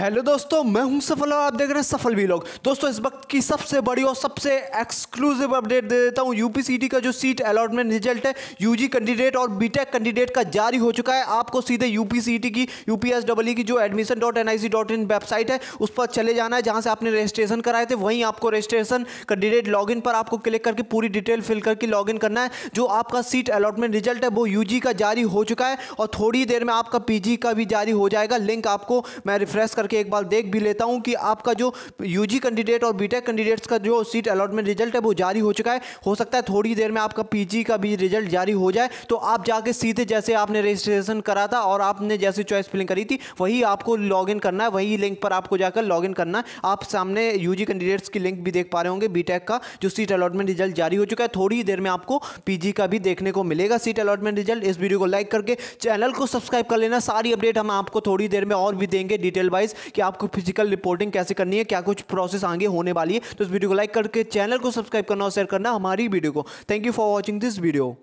hello दोस्तों मैं हूं सफल और आप देख रहे हैं सफल भी लोग दोस्तों इस वक्त की सबसे बड़ी और सबसे एक्सक्लूसिव अपडेट दे देता हूं यूपीसीटी का जो सीट अलॉटमेंट रिजल्ट है यूजी कैंडिडेट और बीटेक कैंडिडेट e का जारी हो चुका है आपको सीधे यूपीसीटी की यूपीएसडब्ल्यू e की जो admission dot N I C dot in website है उस पर चले जाना है जहाँ से आपने रजिस्ट्रेशन कराए थे वहीं आपको रजिस्ट्रेशन कैंडिडेट लॉग इन पर आपको क्लिक करके पूरी डिटेल फिल करके लॉग इन करना है जो आपका सीट अलॉटमेंट रिजल्ट है वो यू का जारी हो चुका है और थोड़ी देर में आपका पी का भी जारी हो जाएगा लिंक आपको मैं रिफ्रेश करके एक बार देख भी लेता हूँ कि आपका जो यू कैंडिडेट और बी कैंडिडेट्स का जो सीट अलॉटमेंट रिजल्ट है वो जारी हो चुका है हो सकता है थोड़ी देर में आपका पी का भी रिजल्ट जारी हो जाए तो आप जाके सीधे जैसे आपने रजिस्ट्रेशन करा था और आपने जैसे चॉइस फिलिंग करी थी वही आपको लॉगिन करना है वही लिंक पर आपको जाकर लॉगिन करना है आप सामने यूजी कैंडिडेट्स की लिंक भी देख पा रहे होंगे बीटेक का जो सीट अलॉटमेंट रिजल्ट जारी हो चुका है थोड़ी देर में आपको पीजी का भी देखने को मिलेगा सीट अलॉटमेंट रिजल्ट इस वीडियो को लाइक करके चैनल को सब्सक्राइब कर लेना सारी अपडेट हम आपको थोड़ी देर में और भी देंगे डिटेल वाइज कि आपको फिजिकल रिपोर्टिंग कैसे करनी है क्या कुछ प्रोसेस आगे होने वाली है तो इस वीडियो को लाइक करके चैनल को सब्सक्राइब करना और शेयर करना हमारी वीडियो को thank you for watching this video